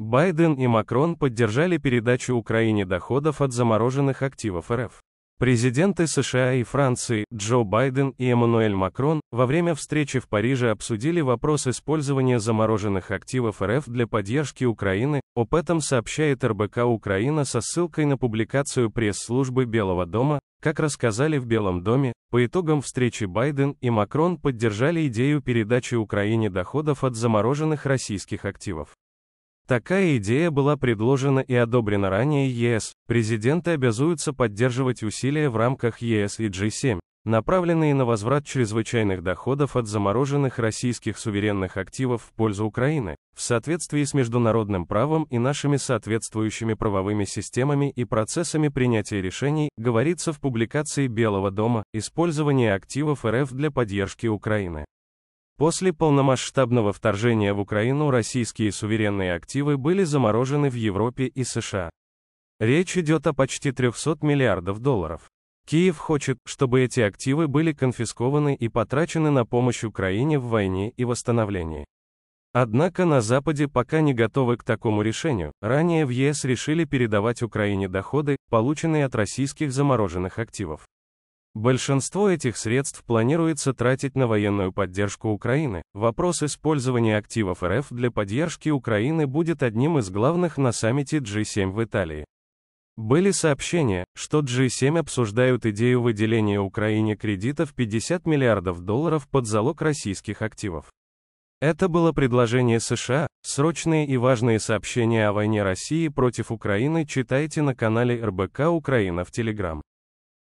Байден и Макрон поддержали передачу Украине доходов от замороженных активов РФ. Президенты США и Франции Джо Байден и Эммануэль Макрон во время встречи в Париже обсудили вопрос использования замороженных активов РФ для поддержки Украины. Об этом сообщает РБК Украина со ссылкой на публикацию пресс-службы Белого дома. Как рассказали в Белом доме, по итогам встречи Байден и Макрон поддержали идею передачи Украине доходов от замороженных российских активов. Такая идея была предложена и одобрена ранее ЕС. Президенты обязуются поддерживать усилия в рамках ЕС и G7, направленные на возврат чрезвычайных доходов от замороженных российских суверенных активов в пользу Украины, в соответствии с международным правом и нашими соответствующими правовыми системами и процессами принятия решений, говорится в публикации Белого дома «Использование активов РФ для поддержки Украины». После полномасштабного вторжения в Украину российские суверенные активы были заморожены в Европе и США. Речь идет о почти 300 миллиардов долларов. Киев хочет, чтобы эти активы были конфискованы и потрачены на помощь Украине в войне и восстановлении. Однако на Западе пока не готовы к такому решению. Ранее в ЕС решили передавать Украине доходы, полученные от российских замороженных активов. Большинство этих средств планируется тратить на военную поддержку Украины. Вопрос использования активов РФ для поддержки Украины будет одним из главных на саммите G7 в Италии. Были сообщения, что G7 обсуждают идею выделения Украине кредитов 50 миллиардов долларов под залог российских активов. Это было предложение США. Срочные и важные сообщения о войне России против Украины читайте на канале РБК Украина в Телеграм.